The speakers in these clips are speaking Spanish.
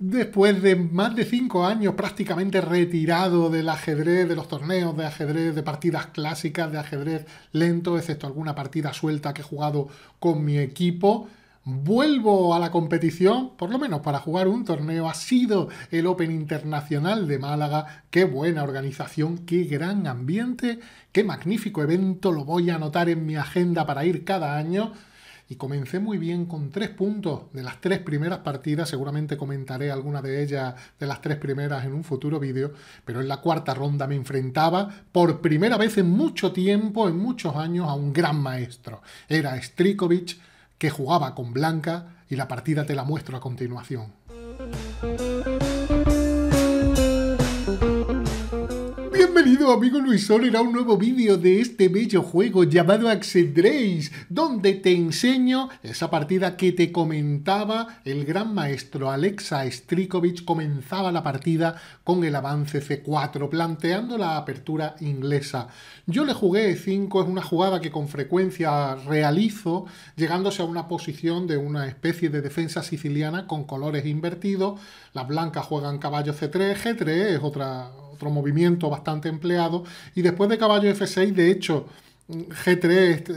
después de más de cinco años prácticamente retirado del ajedrez, de los torneos de ajedrez, de partidas clásicas, de ajedrez lento, excepto alguna partida suelta que he jugado con mi equipo, vuelvo a la competición, por lo menos para jugar un torneo. Ha sido el Open Internacional de Málaga. Qué buena organización, qué gran ambiente, qué magnífico evento. Lo voy a anotar en mi agenda para ir cada año y comencé muy bien con tres puntos de las tres primeras partidas, seguramente comentaré alguna de ellas de las tres primeras en un futuro vídeo, pero en la cuarta ronda me enfrentaba por primera vez en mucho tiempo, en muchos años, a un gran maestro. Era Strikovic, que jugaba con Blanca, y la partida te la muestro a continuación. Querido amigo Luisón, era un nuevo vídeo de este bello juego llamado Axel donde te enseño esa partida que te comentaba el gran maestro Alexa Strikovic. Comenzaba la partida con el avance C4, planteando la apertura inglesa. Yo le jugué E5, es una jugada que con frecuencia realizo, llegándose a una posición de una especie de defensa siciliana con colores invertidos. Las blancas juegan caballo C3, G3, es otra movimiento bastante empleado. Y después de caballo F6, de hecho, G3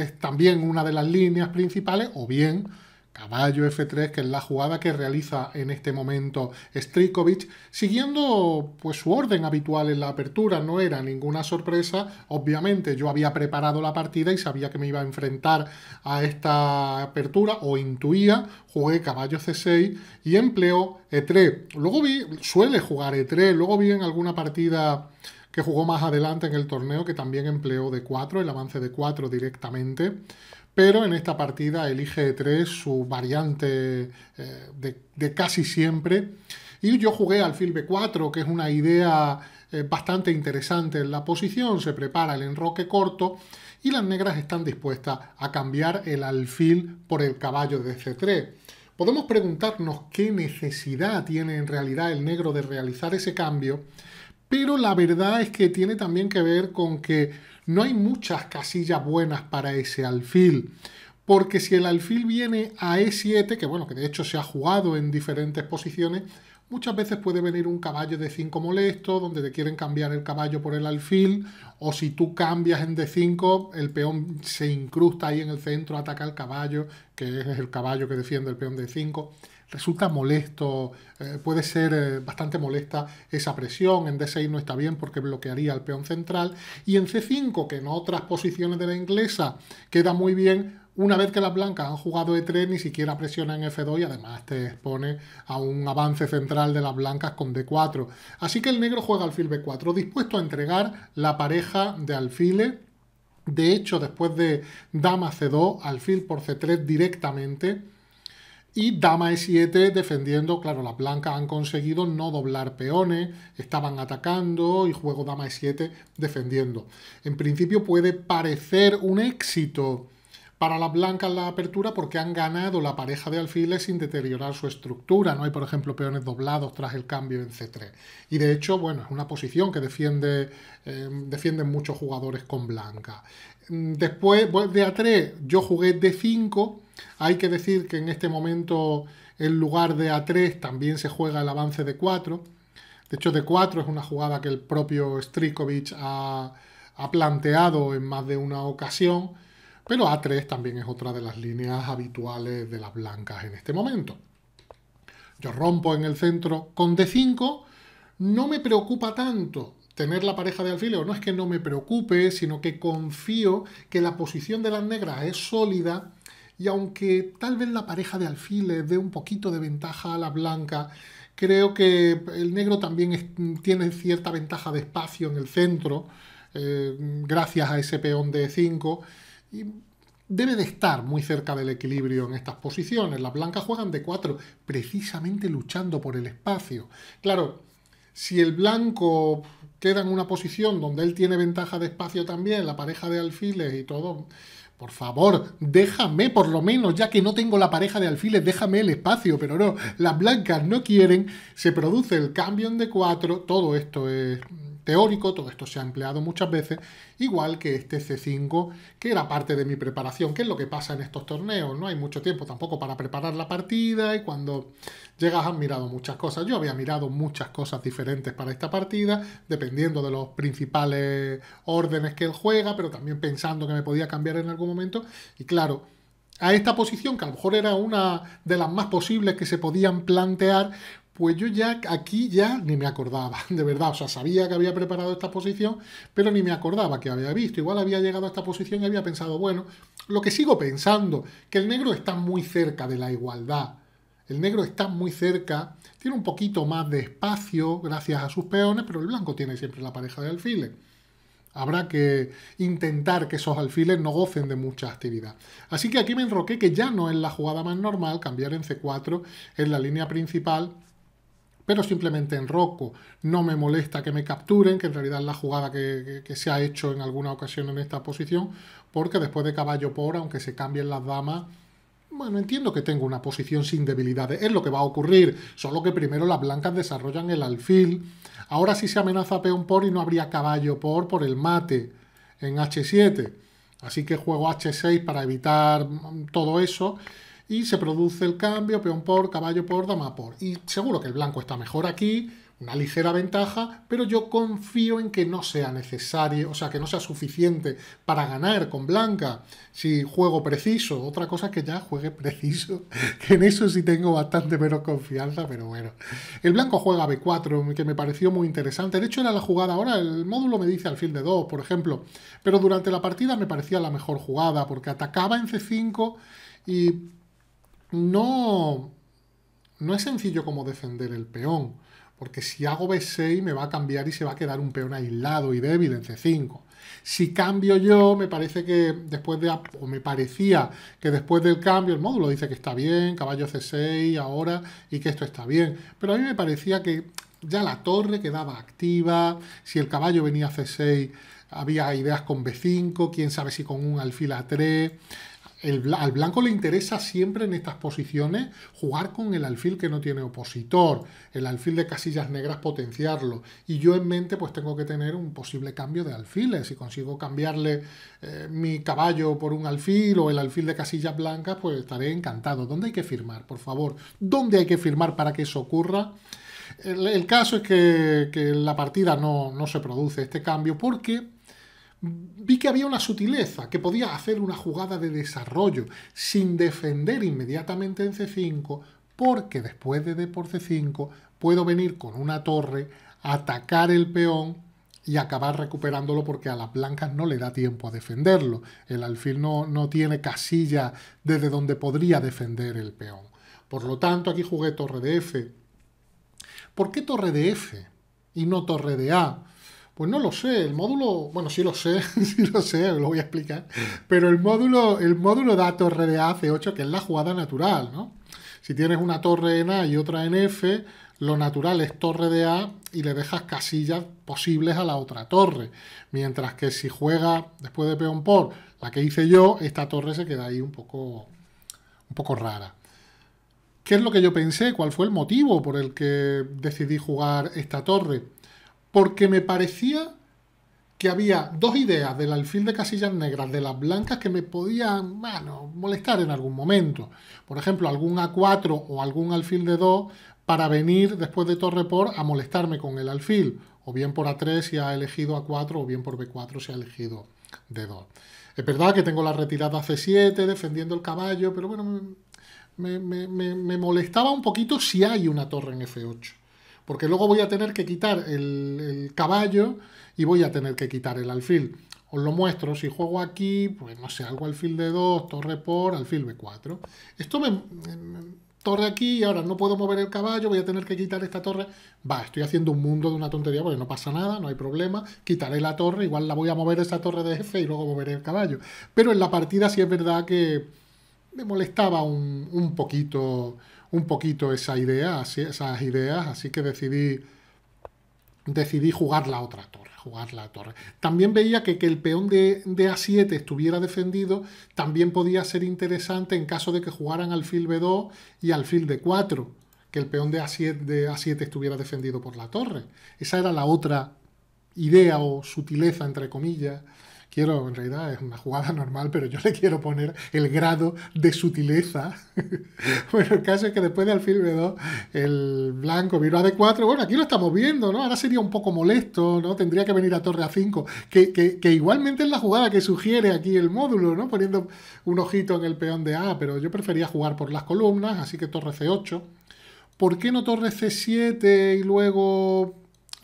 es también una de las líneas principales, o bien caballo F3, que es la jugada que realiza en este momento Strikovic, siguiendo pues su orden habitual en la apertura, no era ninguna sorpresa, obviamente yo había preparado la partida y sabía que me iba a enfrentar a esta apertura o intuía, jugué caballo C6 y empleo E3. Luego vi, suele jugar E3, luego vi en alguna partida que jugó más adelante en el torneo, que también empleó de 4, el avance de 4 directamente, pero en esta partida elige 3 su variante eh, de, casi siempre. Y yo jugué alfil B4, que es una idea eh, bastante interesante en la posición, se prepara el enroque corto y las negras están dispuestas a cambiar el alfil por el caballo de C3. Podemos preguntarnos qué necesidad tiene en realidad el negro de realizar ese cambio, pero la verdad es que tiene también que ver con que no hay muchas casillas buenas para ese alfil. Porque si el alfil viene a E7, que bueno, que de hecho se ha jugado en diferentes posiciones, Muchas veces puede venir un caballo de 5 molesto, donde te quieren cambiar el caballo por el alfil, o si tú cambias en D5, el peón se incrusta ahí en el centro, ataca al caballo, que es el caballo que defiende el peón de 5 Resulta molesto, eh, puede ser eh, bastante molesta esa presión. En D6 no está bien porque bloquearía al peón central. Y en C5, que en otras posiciones de la inglesa queda muy bien, una vez que las blancas han jugado E3, ni siquiera presionan F2 y además te expone a un avance central de las blancas con D4. Así que el negro juega alfil B4, dispuesto a entregar la pareja de alfiles de hecho, después de dama c2, alfil por c3 directamente y dama e7 defendiendo, claro, las blancas han conseguido no doblar peones, estaban atacando y juego dama e7 defendiendo. En principio puede parecer un éxito para las blancas la apertura porque han ganado la pareja de alfiles sin deteriorar su estructura. No hay, por ejemplo, peones doblados tras el cambio en C3. Y de hecho, bueno, es una posición que defiende, eh, defienden muchos jugadores con blanca. Después pues, de A3 yo jugué D5. Hay que decir que en este momento en lugar de A3 también se juega el avance de 4. De hecho, D4 es una jugada que el propio Strikovic ha, ha planteado en más de una ocasión pero A3 también es otra de las líneas habituales de las blancas en este momento. Yo rompo en el centro con D5. No me preocupa tanto tener la pareja de alfiles. No es que no me preocupe, sino que confío que la posición de las negras es sólida. Y aunque tal vez la pareja de alfiles dé un poquito de ventaja a la blanca, creo que el negro también tiene cierta ventaja de espacio en el centro, eh, gracias a ese peón de 5 debe de estar muy cerca del equilibrio en estas posiciones. Las blancas juegan de 4, precisamente luchando por el espacio. Claro, si el blanco queda en una posición donde él tiene ventaja de espacio también, la pareja de alfiles y todo, por favor, déjame por lo menos, ya que no tengo la pareja de alfiles, déjame el espacio, pero no, las blancas no quieren, se produce el cambio en de 4, todo esto es teórico, todo esto se ha empleado muchas veces, igual que este C5, que era parte de mi preparación, que es lo que pasa en estos torneos, no hay mucho tiempo tampoco para preparar la partida y cuando llegas has mirado muchas cosas. Yo había mirado muchas cosas diferentes para esta partida, dependiendo de los principales órdenes que él juega, pero también pensando que me podía cambiar en algún momento, y claro, a esta posición, que a lo mejor era una de las más posibles que se podían plantear, pues yo ya aquí ya ni me acordaba, de verdad, o sea, sabía que había preparado esta posición, pero ni me acordaba que había visto. Igual había llegado a esta posición y había pensado, bueno, lo que sigo pensando, que el negro está muy cerca de la igualdad. El negro está muy cerca, tiene un poquito más de espacio gracias a sus peones, pero el blanco tiene siempre la pareja de alfiles. Habrá que intentar que esos alfiles no gocen de mucha actividad. Así que aquí me enroqué que ya no es la jugada más normal cambiar en C4 en la línea principal pero simplemente en roco No me molesta que me capturen, que en realidad es la jugada que, que, se ha hecho en alguna ocasión en esta posición, porque después de caballo por, aunque se cambien las damas, bueno, entiendo que tengo una posición sin debilidades, es lo que va a ocurrir, solo que primero las blancas desarrollan el alfil. Ahora sí se amenaza peón por y no habría caballo por por el mate en h7. Así que juego h6 para evitar mm, todo eso y se produce el cambio, peón por, caballo por, dama por. Y seguro que el blanco está mejor aquí, una ligera ventaja, pero yo confío en que no sea necesario, o sea, que no sea suficiente para ganar con blanca si juego preciso. Otra cosa es que ya juegue preciso, que en eso sí tengo bastante menos confianza, pero bueno. El blanco juega B4, que me pareció muy interesante. De hecho, era la jugada ahora, el módulo me dice alfil de 2, por ejemplo, pero durante la partida me parecía la mejor jugada, porque atacaba en C5 y no, no es sencillo como defender el peón, porque si hago B6 me va a cambiar y se va a quedar un peón aislado y débil en C5. Si cambio yo, me parece que después de, o me parecía que después del cambio el módulo dice que está bien, caballo C6 ahora y que esto está bien, pero a mí me parecía que ya la torre quedaba activa, si el caballo venía C6 había ideas con B5, quién sabe si con un alfil A3, al blanco le interesa siempre en estas posiciones jugar con el alfil que no tiene opositor, el alfil de casillas negras potenciarlo. Y yo en mente pues tengo que tener un posible cambio de alfiles. Si consigo cambiarle eh, mi caballo por un alfil o el alfil de casillas blancas, pues estaré encantado. ¿Dónde hay que firmar, por favor? ¿Dónde hay que firmar para que eso ocurra? El, caso es que, que la partida no, no se produce este cambio porque vi que había una sutileza, que podía hacer una jugada de desarrollo sin defender inmediatamente en C5, porque después de D por C5 puedo venir con una torre, atacar el peón y acabar recuperándolo porque a las blancas no le da tiempo a defenderlo. El alfil no, no tiene casilla desde donde podría defender el peón. Por lo tanto, aquí jugué torre de F. ¿Por qué torre de F y no torre de A? Pues no lo sé, el módulo, bueno, sí lo sé, sí lo sé, lo voy a explicar, pero el módulo, el módulo da torre de A 8 que es la jugada natural, ¿no? Si tienes una torre en A y otra en F, lo natural es torre de A y le dejas casillas posibles a la otra torre. Mientras que si juega después de peón por la que hice yo, esta torre se queda ahí un poco, un poco rara. ¿Qué es lo que yo pensé? ¿Cuál fue el motivo por el que decidí jugar esta torre? porque me parecía que había dos ideas del alfil de casillas negras, de las blancas, que me podían, bueno, molestar en algún momento. Por ejemplo, algún A4 o algún alfil de 2 para venir después de torre por a molestarme con el alfil, o bien por A3 si ha elegido A4, o bien por B4 si ha elegido de 2 Es verdad que tengo la retirada C7 defendiendo el caballo, pero bueno, me molestaba un poquito si hay una torre en F8 porque luego voy a tener que quitar el, caballo y voy a tener que quitar el alfil. Os lo muestro, si juego aquí, pues no sé, algo alfil de 2, torre por, alfil b4. Esto me, torre aquí y ahora no puedo mover el caballo, voy a tener que quitar esta torre. Va, estoy haciendo un mundo de una tontería porque no pasa nada, no hay problema. Quitaré la torre, igual la voy a mover esa torre de F y luego moveré el caballo. Pero en la partida sí es verdad que me molestaba un poquito un poquito esa idea, así, esas ideas, así que decidí, decidí jugar la otra torre, jugar la torre. También veía que que el peón de, A7 estuviera defendido también podía ser interesante en caso de que jugaran al alfil B2 y al alfil D4, que el peón de A7, de A7 estuviera defendido por la torre. Esa era la otra idea o sutileza, entre comillas, quiero, en realidad es una jugada normal, pero yo le quiero poner el grado de sutileza. bueno, el caso es que después de alfil B2, el blanco vino a D4, bueno, aquí lo estamos viendo, ¿no? Ahora sería un poco molesto, ¿no? Tendría que venir a torre A5, que, que igualmente es la jugada que sugiere aquí el módulo, ¿no? Poniendo un ojito en el peón de A, pero yo prefería jugar por las columnas, así que torre C8. ¿Por qué no torre C7 y luego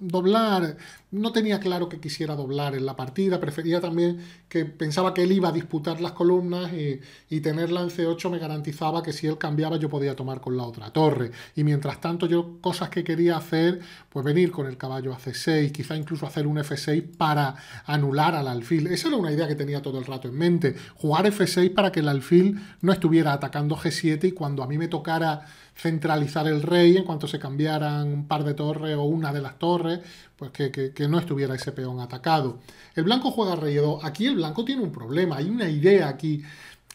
doblar? no tenía claro que quisiera doblar en la partida, prefería también que pensaba que él iba a disputar las columnas eh, y, y tenerla en C8 me garantizaba que si él cambiaba yo podía tomar con la otra torre. Y mientras tanto yo cosas que quería hacer, pues venir con el caballo a C6, quizá incluso hacer un F6 para anular al alfil. Esa era una idea que tenía todo el rato en mente, jugar F6 para que el alfil no estuviera atacando G7 y cuando a mí me tocara centralizar el rey, en cuanto se cambiaran un par de torres o una de las torres, pues que que no estuviera ese peón atacado. El blanco juega rey e2. Aquí el blanco tiene un problema, hay una idea aquí,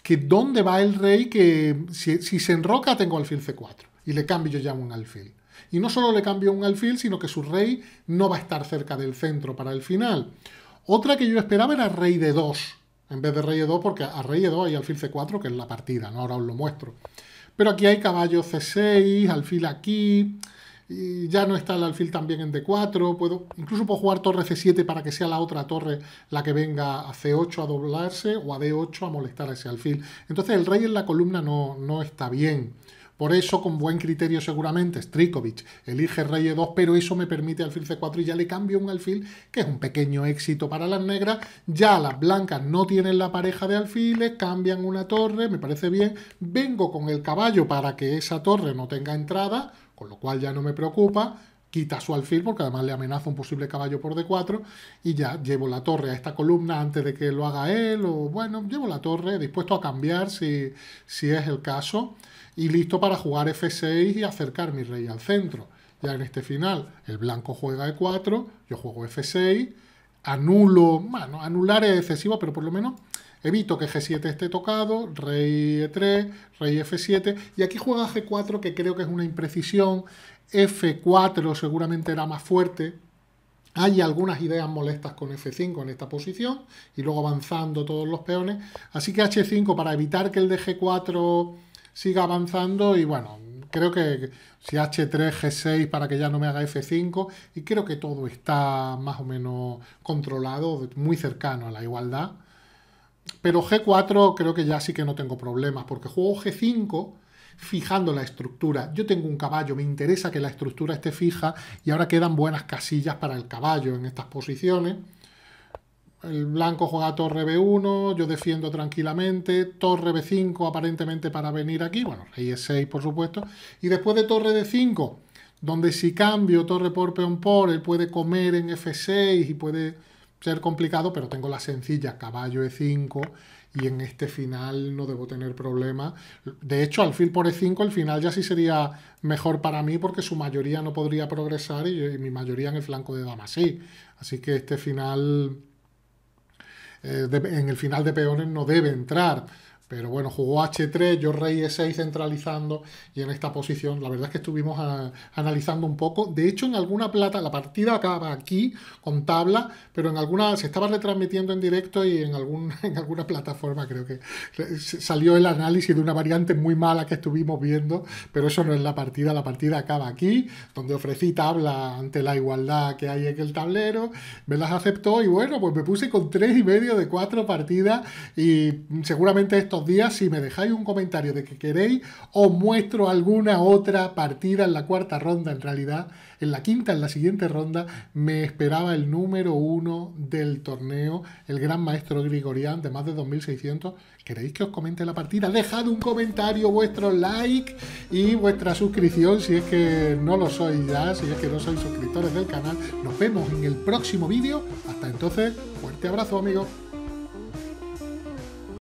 que dónde va el rey que si, se enroca tengo alfil c4 y le cambio yo ya un alfil. Y no solo le cambio un alfil, sino que su rey no va a estar cerca del centro para el final. Otra que yo esperaba era rey de 2 en vez de rey de 2 porque a rey e2 hay alfil c4, que es la partida, ahora os lo muestro. Pero aquí hay caballo c6, alfil aquí, y ya no está el alfil también en D4, puedo, incluso puedo jugar torre C7 para que sea la otra torre la que venga a C8 a doblarse o a D8 a molestar a ese alfil. Entonces el rey en la columna no, no está bien. Por eso, con buen criterio seguramente, Strikovic elige rey e2, pero eso me permite alfil c4 y ya le cambio un alfil, que es un pequeño éxito para las negras. Ya las blancas no tienen la pareja de alfiles, cambian una torre, me parece bien. Vengo con el caballo para que esa torre no tenga entrada, con lo cual ya no me preocupa quita su alfil porque además le amenaza un posible caballo por d4 y ya llevo la torre a esta columna antes de que lo haga él o bueno, llevo la torre dispuesto a cambiar si, si es el caso y listo para jugar f6 y acercar mi rey al centro. Ya en este final el blanco juega e4, yo juego f6, anulo, bueno, anular es excesivo, pero por lo menos Evito que G7 esté tocado, rey E3, rey F7, y aquí juega G4, que creo que es una imprecisión, F4 seguramente era más fuerte, hay algunas ideas molestas con F5 en esta posición, y luego avanzando todos los peones, así que H5 para evitar que el de G4 siga avanzando, y bueno, creo que si H3, G6 para que ya no me haga F5 y creo que todo está más o menos controlado, muy cercano a la igualdad. Pero G4 creo que ya sí que no tengo problemas, porque juego G5 fijando la estructura. Yo tengo un caballo, me interesa que la estructura esté fija y ahora quedan buenas casillas para el caballo en estas posiciones. El blanco juega torre B1, yo defiendo tranquilamente, torre B5 aparentemente para venir aquí, bueno, rey E6 por supuesto, y después de torre D5, donde si cambio torre por peón por, él puede comer en F6 y puede ser complicado, pero tengo la sencilla caballo e5 y en este final no debo tener problema. De hecho, alfil por e5, el final ya sí sería mejor para mí porque su mayoría no podría progresar y, eh, mi mayoría en el flanco de dama sí. Así que este final, eh, en el final de peones no debe entrar. Pero bueno, jugó H3, yo rey E6 centralizando y en esta posición la verdad es que estuvimos analizando un poco. De hecho, en alguna plata, la partida acaba aquí con tabla, pero en alguna se estaba retransmitiendo en directo y en, algún, en alguna plataforma creo que salió el análisis de una variante muy mala que estuvimos viendo, pero eso no es la partida, la partida acaba aquí, donde ofrecí tabla ante la igualdad que hay en el tablero, me las aceptó y bueno, pues me puse con tres y medio de cuatro partidas y seguramente esto días, si me dejáis un comentario de que queréis, os muestro alguna otra partida en la cuarta ronda, en realidad, en la quinta, en la siguiente ronda, me esperaba el número uno del torneo, el gran maestro Grigorian, de más de 2.600. ¿Queréis que os comente la partida? Dejad un comentario, vuestro like y vuestra suscripción, si es que no lo sois ya, si es que no sois suscriptores del canal. Nos vemos en el próximo vídeo. Hasta entonces, fuerte abrazo amigos.